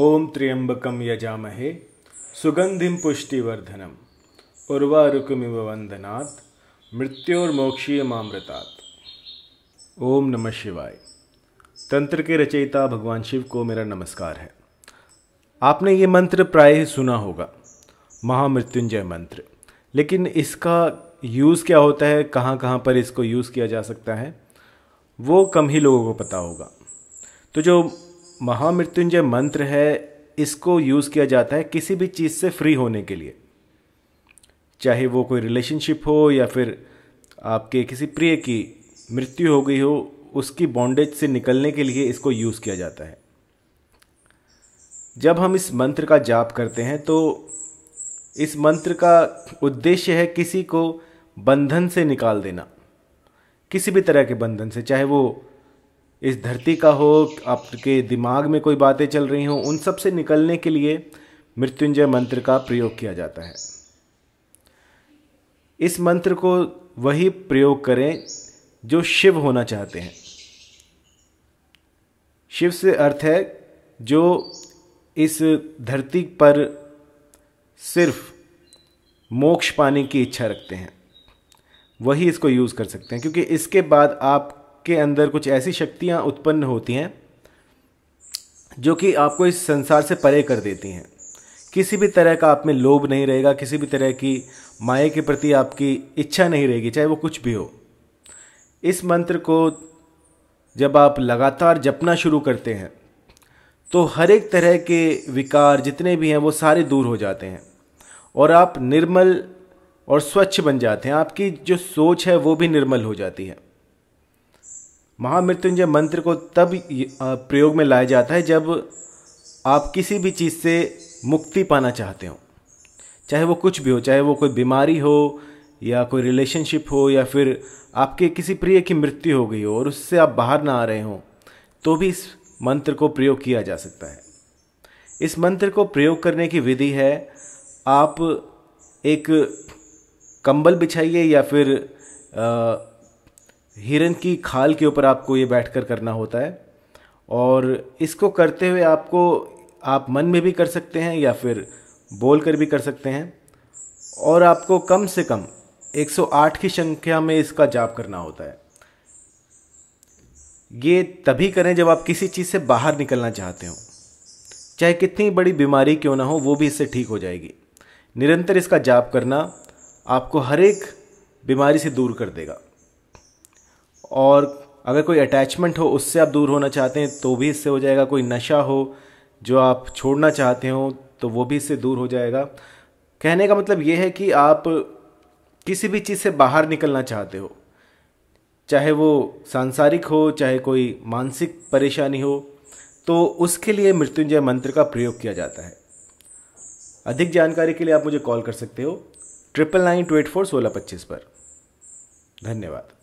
ओम त्र्यंबकम यजामहे सुगंधिम पुष्टिवर्धनम उर्वारुकमिव वंदनात् मृत्योर्मोक्षीय मामृतात् ओम नमः शिवाय तंत्र के रचयिता भगवान शिव को मेरा नमस्कार है आपने ये मंत्र प्राय सुना होगा महामृत्युंजय मंत्र लेकिन इसका यूज़ क्या होता है कहाँ कहाँ पर इसको यूज़ किया जा सकता है वो कम ही लोगों को पता होगा तो जो महामृत्युंजय मंत्र है इसको यूज़ किया जाता है किसी भी चीज़ से फ्री होने के लिए चाहे वो कोई रिलेशनशिप हो या फिर आपके किसी प्रिय की मृत्यु हो गई हो उसकी बॉन्डेज से निकलने के लिए इसको यूज़ किया जाता है जब हम इस मंत्र का जाप करते हैं तो इस मंत्र का उद्देश्य है किसी को बंधन से निकाल देना किसी भी तरह के बंधन से चाहे वो इस धरती का हो आपके दिमाग में कोई बातें चल रही हों उन सब से निकलने के लिए मृत्युंजय मंत्र का प्रयोग किया जाता है इस मंत्र को वही प्रयोग करें जो शिव होना चाहते हैं शिव से अर्थ है जो इस धरती पर सिर्फ मोक्ष पाने की इच्छा रखते हैं वही इसको यूज़ कर सकते हैं क्योंकि इसके बाद आप के अंदर कुछ ऐसी शक्तियाँ उत्पन्न होती हैं जो कि आपको इस संसार से परे कर देती हैं किसी भी तरह का आप में लोभ नहीं रहेगा किसी भी तरह की माया के प्रति आपकी इच्छा नहीं रहेगी चाहे वो कुछ भी हो इस मंत्र को जब आप लगातार जपना शुरू करते हैं तो हर एक तरह के विकार जितने भी हैं वो सारे दूर हो जाते हैं और आप निर्मल और स्वच्छ बन जाते हैं आपकी जो सोच है वो भी निर्मल हो जाती है महामृत्युंजय मंत्र को तब प्रयोग में लाया जाता है जब आप किसी भी चीज़ से मुक्ति पाना चाहते हो चाहे वो कुछ भी हो चाहे वो कोई बीमारी हो या कोई रिलेशनशिप हो या फिर आपके किसी प्रिय की मृत्यु हो गई हो और उससे आप बाहर ना आ रहे हो तो भी इस मंत्र को प्रयोग किया जा सकता है इस मंत्र को प्रयोग करने की विधि है आप एक कंबल बिछाइए या फिर आ, हिरन की खाल के ऊपर आपको ये बैठ कर करना होता है और इसको करते हुए आपको आप मन में भी कर सकते हैं या फिर बोल कर भी कर सकते हैं और आपको कम से कम 108 की संख्या में इसका जाप करना होता है ये तभी करें जब आप किसी चीज़ से बाहर निकलना चाहते हो चाहे कितनी बड़ी बीमारी क्यों ना हो वो भी इससे ठीक हो जाएगी निरंतर इसका जाप करना आपको हर एक बीमारी से दूर कर देगा और अगर कोई अटैचमेंट हो उससे आप दूर होना चाहते हैं तो भी इससे हो जाएगा कोई नशा हो जो आप छोड़ना चाहते हो तो वो भी इससे दूर हो जाएगा कहने का मतलब ये है कि आप किसी भी चीज़ से बाहर निकलना चाहते हो चाहे वो सांसारिक हो चाहे कोई मानसिक परेशानी हो तो उसके लिए मृत्युंजय मंत्र का प्रयोग किया जाता है अधिक जानकारी के लिए आप मुझे कॉल कर सकते हो triple nine two eight four सोलह पच्चीस पर धन्यवाद